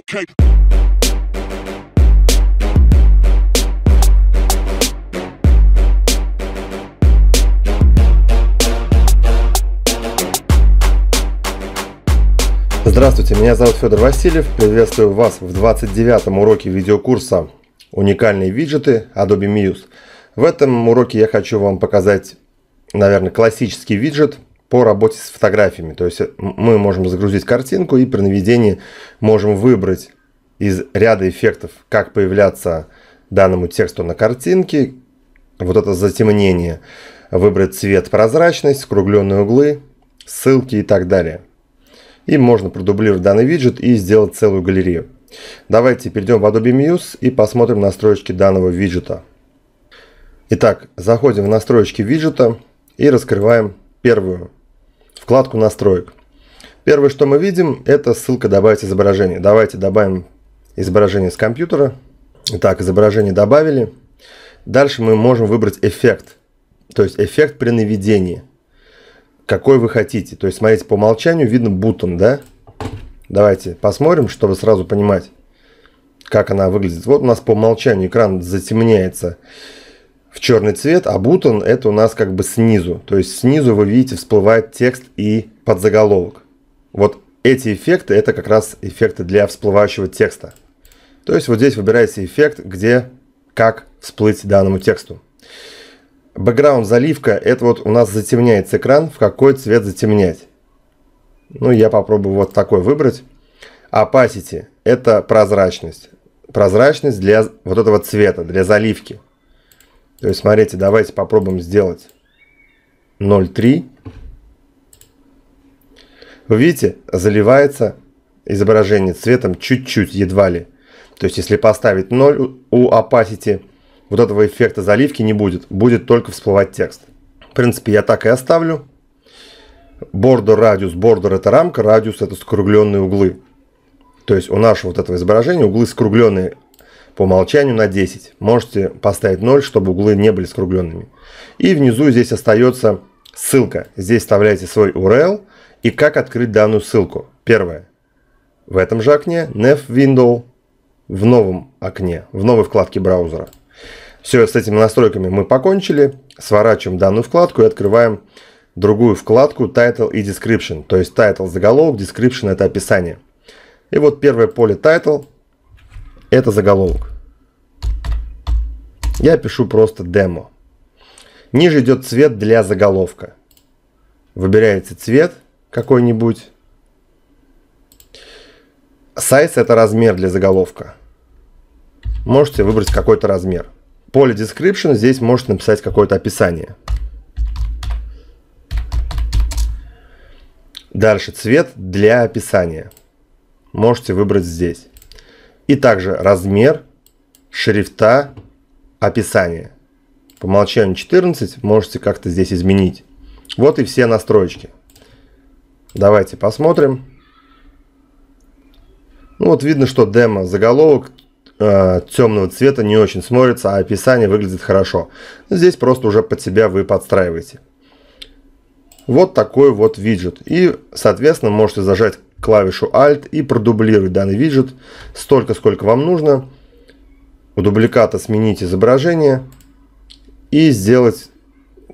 Okay. Здравствуйте, меня зовут Федор Васильев. Приветствую вас в 29-м уроке видеокурса «Уникальные виджеты Adobe Muse». В этом уроке я хочу вам показать, наверное, классический виджет – по работе с фотографиями. То есть э, мы можем загрузить картинку и при наведении можем выбрать из ряда эффектов, как появляться данному тексту на картинке, вот это затемнение, выбрать цвет прозрачность, скругленные углы, ссылки и так далее. И можно продублировать данный виджет и сделать целую галерею. Давайте перейдем в Adobe Muse и посмотрим настройки данного виджета. Итак, заходим в настройки виджета и раскрываем первую вкладку настроек. Первое, что мы видим, это ссылка «Добавить изображение». Давайте добавим изображение с компьютера. Итак, изображение добавили. Дальше мы можем выбрать эффект, то есть эффект при наведении, какой вы хотите. То есть, смотрите, по умолчанию видно бутон, да? Давайте посмотрим, чтобы сразу понимать, как она выглядит. Вот у нас по умолчанию экран затемняется в черный цвет, а бутон это у нас как бы снизу. То есть снизу вы видите всплывает текст и подзаголовок. Вот эти эффекты это как раз эффекты для всплывающего текста. То есть вот здесь выбираете эффект, где как всплыть данному тексту. Бэкграунд заливка это вот у нас затемняется экран, в какой цвет затемнять. Ну я попробую вот такой выбрать. Opacity это прозрачность. Прозрачность для вот этого цвета, для заливки. То есть, смотрите, давайте попробуем сделать 0,3. Вы видите, заливается изображение цветом чуть-чуть, едва ли. То есть, если поставить 0 у opacity, вот этого эффекта заливки не будет. Будет только всплывать текст. В принципе, я так и оставлю. Border радиус. Border это рамка, радиус это скругленные углы. То есть у нашего вот этого изображения углы скругленные по умолчанию на 10. Можете поставить 0, чтобы углы не были скругленными. И внизу здесь остается ссылка. Здесь вставляете свой URL и как открыть данную ссылку. Первое. В этом же окне Nav Window в новом окне, в новой вкладке браузера. Все, с этими настройками мы покончили. Сворачиваем данную вкладку и открываем другую вкладку Title и Description. То есть Title – заголовок, Description – это описание. И вот первое поле Title это заголовок. Я пишу просто демо. Ниже идет цвет для заголовка. Выбирается цвет какой-нибудь. Size это размер для заголовка. Можете выбрать какой-то размер. Поле description здесь можете написать какое-то описание. Дальше цвет для описания. Можете выбрать здесь и также размер, шрифта, описание. По умолчанию 14, можете как-то здесь изменить. Вот и все настройки. Давайте посмотрим. Ну вот видно, что демо заголовок э, темного цвета не очень смотрится, а описание выглядит хорошо. Здесь просто уже под себя вы подстраиваете. Вот такой вот виджет. И, соответственно, можете зажать клавишу Alt и продублировать данный виджет столько, сколько вам нужно. У дубликата сменить изображение и сделать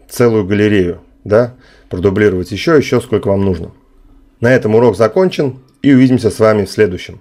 целую галерею. Да? Продублировать еще, еще сколько вам нужно. На этом урок закончен и увидимся с вами в следующем.